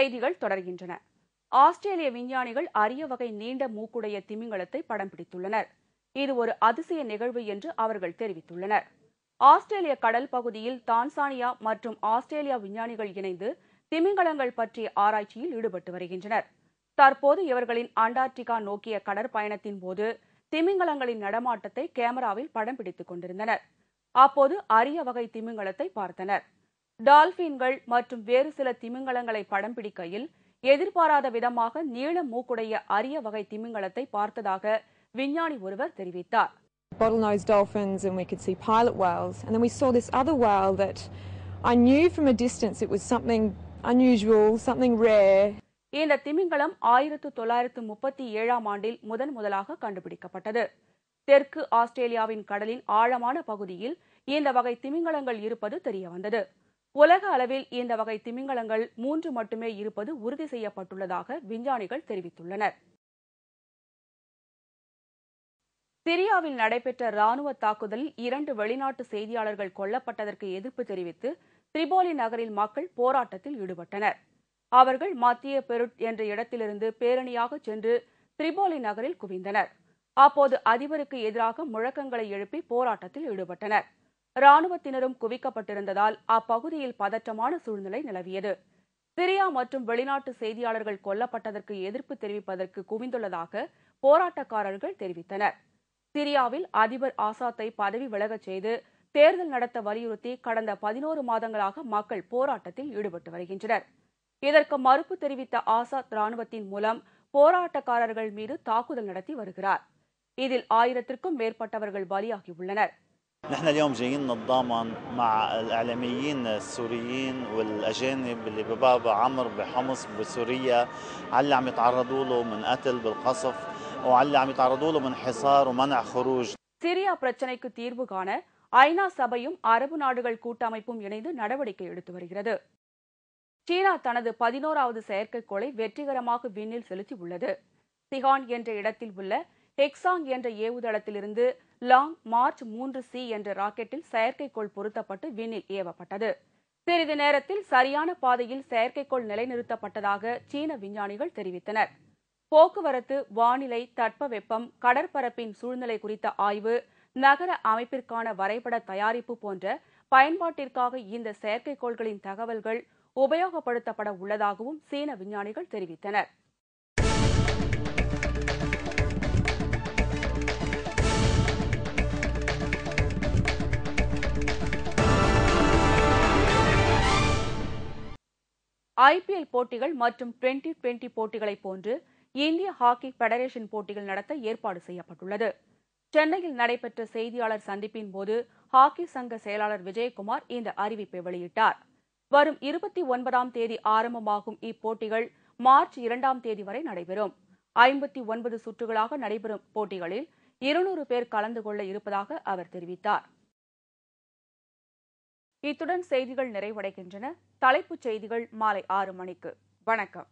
செய்திகள் தொடர்கின்றன ஆஸ்திரேலிய விஞ்ஞானிகள் அரிய வகை நீண்ட மூக்குடைய திமிங்கலத்தை படம் பிடித்துள்ளனர் இது ஒரு அதிசய நிகழ்வு என்று அவர்கள் தெரிவித்துள்ளனர் ஆஸ்திரேலிய கடல் பகுதியில் தான்சானியா மற்றும் ஆஸ்திரேலியா விஞ்ஞானிகள் இணைந்து திமிங்கலங்கள் பற்றிய ஆராய்ச்சியில் ஈடுபட்டு வருகின்றனர் தற்போது இவர்களின் அண்டார்டிகா நோக்கிய கடற்பயணத்தின் போது திமிங்கலங்களின் நடமாட்டத்தை கேமராவில் படம் பிடித்துக் கொண்டிருந்தனர் அப்போது அரிய வகை திமிங்கலத்தை பார்த்தனர் டால்பின்கள் மற்றும் வேறு சில திமிங்கலங்களை படம் பிடிக்கையில் எதிர்பாராத விதமாக நீள மூக்குடைய அரிய வகை திமிங்கலத்தை பார்த்ததாக விஞ்ஞானி ஒருவர் தெரிவித்தார் bottlenose dolphins and we could see pilot whales and then we saw this other whale that I knew from a distance it was something unusual something rare இந்த திமிங்கலம் ஆயிரத்து தொள்ளாயிரத்து முப்பத்தி ஏழாம் ஆண்டில் முதன் முதலாக கண்டுபிடிக்கப்பட்டது தெற்கு ஆஸ்திரேலியாவின் கடலின் ஆழமான பகுதியில் இந்த வகை திமிங்கலங்கள் இருப்பது தெரியவந்தது உலக அளவில் இந்த வகை திமிங்கலங்கள் மூன்று மட்டுமே இருப்பது உறுதி செய்யப்பட்டுள்ளதாக விஞ்ஞானிகள் தெரிவித்துள்ளனர் சிரியாவில் நடைபெற்ற ராணுவ தாக்குதலில் இரண்டு வெளிநாட்டு செய்தியாளர்கள் கொல்லப்பட்டதற்கு எதிர்ப்பு தெரிவித்து திரிபோலி நகரில் மக்கள் போராட்டத்தில் ஈடுபட்டனர் அவர்கள் மத்திய பெருட் என்ற இடத்திலிருந்து பேரணியாக சென்று திரிபோலி நகரில் குவிந்தனர் அப்போது அதிபருக்கு எதிராக முழக்கங்களை எழுப்பி போராட்டத்தில் ஈடுபட்டனர் ராணுவத்தினரும் குவிக்கப்பட்டிருந்ததால் அப்பகுதியில் பதற்றமான சூழ்நிலை நிலவியது சிரியா மற்றும் வெளிநாட்டு செய்தியாளர்கள் கொல்லப்பட்டதற்கு எதிர்ப்பு தெரிவிப்பதற்கு குவிந்துள்ளதாக போராட்டக்காரர்கள் தெரிவித்தனர் சிரியாவில் அதிபர் ஆசாத்தை பதவி விலகச் செய்து தேர்தல் நடத்த வலியுறுத்தி கடந்த பதினோரு மாதங்களாக மக்கள் போராட்டத்தில் ஈடுபட்டு வருகின்றனர் இதற்கு மறுப்பு தெரிவித்த ஆசாத் ராணுவத்தின் மூலம் போராட்டக்காரர்கள் மீது தாக்குதல் நடத்தி வருகிறார் இதில் ஆயிரத்திற்கும் மேற்பட்டவர்கள் பலியாகியுள்ளனா் نحن اليوم جايين نتضامن مع الاعلاميين السوريين والاجانب اللي ببابا عمر بحمص بسوريا على اللي عم يتعرضوا له من قتل بالقصف وعلى اللي عم يتعرضوا له من حصار ومنع خروج سوريا பிரச்சனைக்கு தீர்வு காண ஐநா சபையும் அரபு நாடுகள் கூட்டமைப்பும் இணைந்து நடவடிக்கை எடுத்து வருகிறது சீனா தனது பதினோராவது செயற்கைக்கோளை வெற்றிகரமாக விண்ணில் செலுத்தி உள்ளது திகான் என்ற இடத்தில் உள்ள ஹெக்ஸாங் என்ற ஏவுதளத்திலிருந்து லாங் மார்ச் மூன்று சி என்ற ராக்கெட்டில் செயற்கைக்கோள் பொருத்தப்பட்டு விண்ணில் ஏவப்பட்டது சிறிது நேரத்தில் சரியான பாதையில் செயற்கைக்கோள் நிலைநிறுத்தப்பட்டதாக சீன விஞ்ஞானிகள் தெரிவித்தனர் போக்குவரத்து வானிலை தட்பவெப்பம் கடற்பரப்பின் சூழ்நிலை குறித்த ஆய்வு நகர அமைப்பிற்கான வரைபட தயாரிப்பு போன்ற பயன்பாட்டிற்காக இந்த செயற்கைக்கோள்களின் தகவல்கள் உபயோகப்படுத்தப்பட உள்ளதாகவும் சீன விஞ்ஞானிகள் தெரிவித்தனா் ஐபிஎல் போட்டிகள் மற்றும் டுவெண்டி டுவெண்டி போட்டிகளைப் போன்று இந்திய ஹாக்கி பெடரேஷன் போட்டிகள் நடத்த ஏற்பாடு செய்யப்பட்டுள்ளது சென்னையில் நடைபெற்ற செய்தியாளர் சந்திப்பின் போது ஹாக்கி சங்க செயலாளர் விஜயகுமார் இந்த அறிவிப்பை வெளியிட்டார் வரும் இருபத்தி ஒன்பதாம் தேதி ஆரம்பமாகும் இப்போட்டிகள் மார்ச் இரண்டாம் தேதி வரை நடைபெறும் ஐம்பத்தி ஒன்பது சுற்றுகளாக நடைபெறும் போட்டிகளில் இருநூறு பேர் கலந்து கொள்ள இருப்பதாக அவர் தெரிவித்தார் இத்துடன் செய்திகள் நிறைவடைகின்றன தலைப்புச் செய்திகள் மாலை ஆறு மணிக்கு வணக்கம்